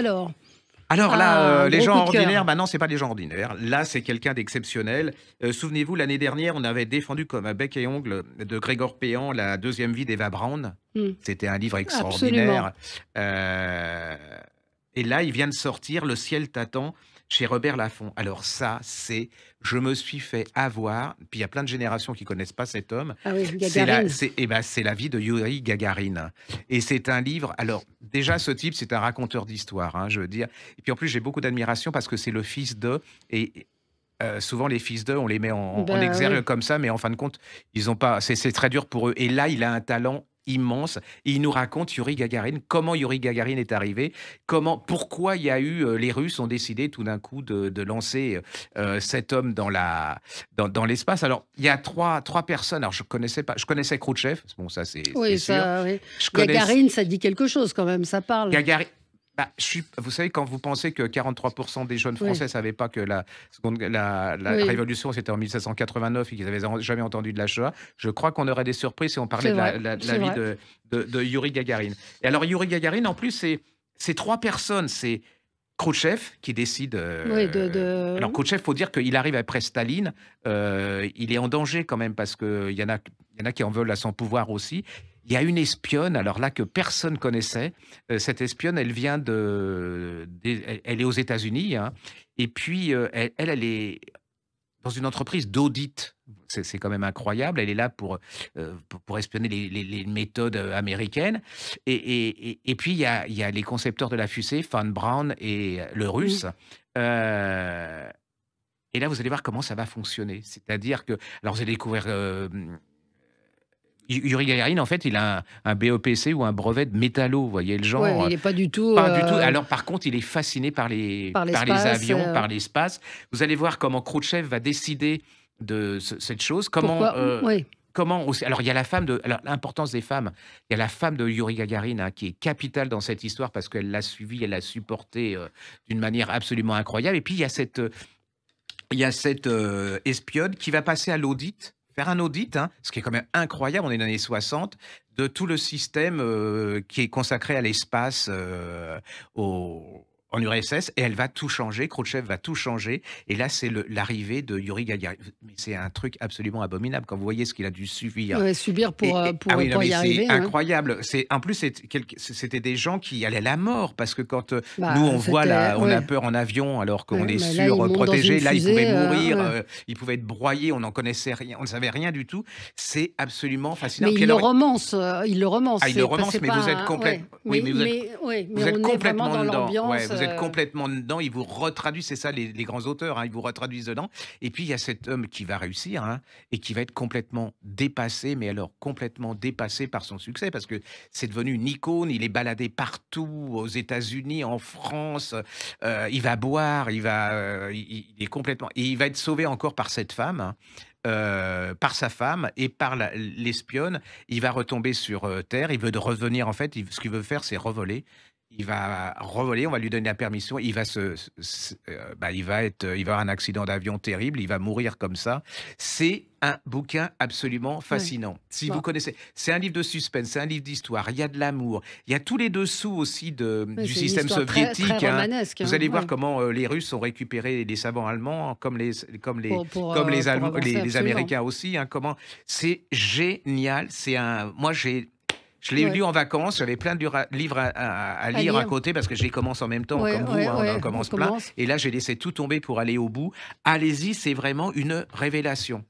alors alors là, ah, euh, les gens ordinaires, bah non, c'est pas les gens ordinaires. Là, c'est quelqu'un d'exceptionnel. Euh, souvenez-vous, l'année dernière, on avait défendu comme un bec et ongle de Grégor Péan la deuxième vie d'Eva Brown. Hmm. C'était un livre ah, extraordinaire. Euh, et là, il vient de sortir Le ciel t'attend chez Robert Laffont. Alors ça, c'est je me suis fait avoir. Puis il y a plein de générations qui connaissent pas cet homme. Ah oui, c'est la, eh ben, la vie de Yuri Gagarine. Et c'est un livre. Alors déjà, ce type, c'est un raconteur d'histoire. Hein, je veux dire. Et puis en plus, j'ai beaucoup d'admiration parce que c'est le fils de et euh, souvent, les fils d'eux, on les met en, ben exergue comme ça, mais en fin de compte, ils ont pas. C'est très dur pour eux. Et là, il a un talent immense. Et il nous raconte Yuri Gagarin, comment Yuri Gagarin est arrivé, comment, pourquoi il y a eu, euh, les Russes ont décidé tout d'un coup de, de lancer euh, euh, cet homme dans la, dans, dans l'espace. Alors il y a trois, trois personnes. Alors je connaissais pas, je connaissais Khrouchtchev. Bon ça c'est oui, sûr. Gagarin, ça dit quelque chose quand même, ça parle. Gagarin, bah, vous savez, quand vous pensez que 43% des jeunes Français ne savaient pas que la, Révolution, c'était en 1789 et qu'ils n'avaient jamais entendu de la Shoah, je crois qu'on aurait des surprises si on parlait de la, vie de, Yuri Gagarin. Et alors, Yuri Gagarin, en plus, c'est trois personnes. C'est Khrouchtchev qui décide. Euh, alors Khrouchtchev, faut dire qu'il arrive après Staline. Euh, il est en danger quand même parce qu'il y y en a qui en veulent à son pouvoir aussi il y a une espionne, alors là que personne connaissait. Euh, cette espionne, elle vient de, elle est aux États-Unis, hein. et puis euh, elle, elle est dans une entreprise d'audit. C'est quand même incroyable. Elle est là pour, euh, pour, espionner les, méthodes américaines. Et, puis, il y a, les concepteurs de la fusée, Von Braun et le russe. et là, vous allez voir comment ça va fonctionner. C'est-à-dire que, alors vous allez découvrir Yuri Gagarin, en fait, il a un, un, ou un brevet de métallo, vous voyez le genre. Ouais, il n'est pas du tout. du euh, tout. Alors, par contre, il est fasciné par les, les avions, euh. par l'espace. Vous allez voir comment Khrouchtchev va décider de cette chose. Comment. Euh, comment alors il y a la femme de l'importance des femmes. Il y a la femme de Yuri Gagarin hein, qui est capitale dans cette histoire parce qu'elle l'a suivi elle l'a supporté d'une manière absolument incroyable. Et puis il y a cette il y a cette espionne qui va passer à l'audit faire un audit, hein, ce qui est quand même incroyable, on est dans les années 60, de tout le système euh, qui est consacré à l'espace, euh, au, en URSS et elle va tout changer. Khrouchtchev va tout changer. Et là, c'est l'arrivée de Yuri Gagarin. c'est un truc absolument abominable quand vous voyez ce qu'il a dû subir. subir pour, y arriver. C'est incroyable. C'est en plus c'était des gens qui allaient à la mort parce que quand euh, bah, nous on voit là, on a peur en avion alors qu'on est bah, sûr protégé. Là, ils pouvaient euh, mourir, euh, ils pouvaient être broyés. On n'en connaissait rien, on ne savait rien du tout. C'est absolument fascinant. Mais il le, romance, il le romance, ah, il le romance. mais vous êtes complètement. Oui, mais, vous êtes, complètement dans l'ambiance vous euh. complètement dedans. il vous retraduit, c'est ça les, grands auteurs, hein, ils vous retraduisent dedans. Et puis il y a cet homme qui va réussir hein, et qui va être complètement dépassé, mais alors complètement dépassé par son succès parce que c'est devenu une icône. Il est baladé partout, aux États-Unis, en France. Euh, il va boire, il va, euh, il, est complètement. Et il va être sauvé encore par cette femme. Hein, par sa femme et par l'espionne. Il va retomber sur Terre. Il veut de revenir, en fait, ce qu'il veut faire, c'est revoler il va revoler, on va lui donner la permission, il va se, euh, bah, il va être, euh, il va avoir un accident d'avion terrible, il va mourir comme ça. C'est un bouquin absolument fascinant. Si vous connaissez, c'est un livre de suspense, c'est un livre d'histoire. Il y a de l'amour, il y a tous les dessous aussi de, du système soviétique. Hein. vous allez hein, voir comment euh, les Russes ont récupéré les savants allemands, hein, comme les, comme les, comme les, Américains aussi. comment c'est génial. C'est un, moi j'ai je l'ai lu en vacances, j'avais plein de livres à, lire à, côté parce que je les commence en même temps, comme vous, hein, on en commence plein. Et là, j'ai laissé tout tomber pour aller au bout. Allez-y, c'est vraiment une révélation.